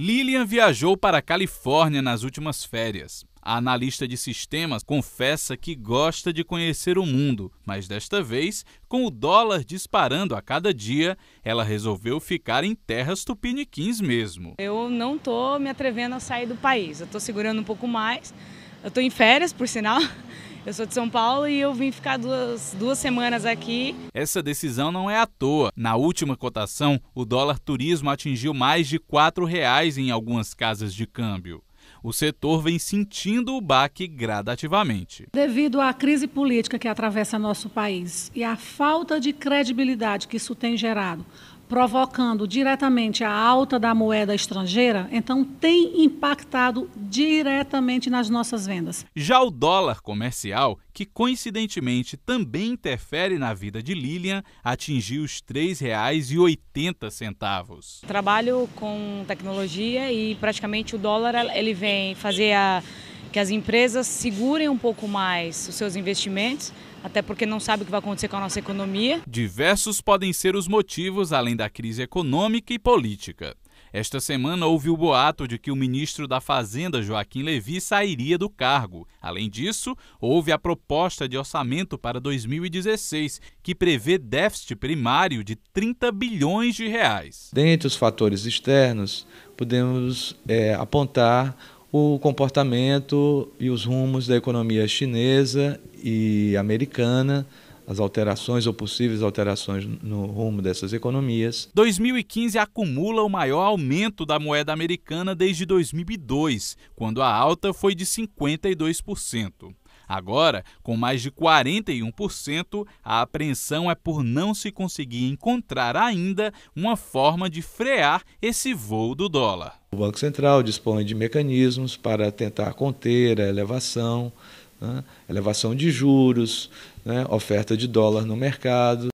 Lilian viajou para a Califórnia nas últimas férias. A analista de sistemas confessa que gosta de conhecer o mundo, mas desta vez, com o dólar disparando a cada dia, ela resolveu ficar em terras tupiniquins mesmo. Eu não estou me atrevendo a sair do país, eu estou segurando um pouco mais. Eu estou em férias, por sinal, Eu sou de São Paulo e eu vim ficar duas, duas semanas aqui. Essa decisão não é à toa. Na última cotação, o dólar turismo atingiu mais de R$ reais em algumas casas de câmbio. O setor vem sentindo o baque gradativamente. Devido à crise política que atravessa nosso país e à falta de credibilidade que isso tem gerado provocando diretamente a alta da moeda estrangeira, então tem impactado diretamente nas nossas vendas. Já o dólar comercial, que coincidentemente também interfere na vida de Lilian, atingiu os R$ 3,80. Trabalho com tecnologia e praticamente o dólar ele vem fazer a que as empresas segurem um pouco mais os seus investimentos, até porque não sabe o que vai acontecer com a nossa economia. Diversos podem ser os motivos, além da crise econômica e política. Esta semana houve o boato de que o ministro da Fazenda, Joaquim Levi, sairia do cargo. Além disso, houve a proposta de orçamento para 2016, que prevê déficit primário de 30 bilhões de reais. Dentre os fatores externos, podemos é, apontar o comportamento e os rumos da economia chinesa e americana, as alterações ou possíveis alterações no rumo dessas economias. 2015 acumula o maior aumento da moeda americana desde 2002, quando a alta foi de 52%. Agora, com mais de 41%, a apreensão é por não se conseguir encontrar ainda uma forma de frear esse voo do dólar. O Banco Central dispõe de mecanismos para tentar conter a elevação, né, elevação de juros, né, oferta de dólar no mercado.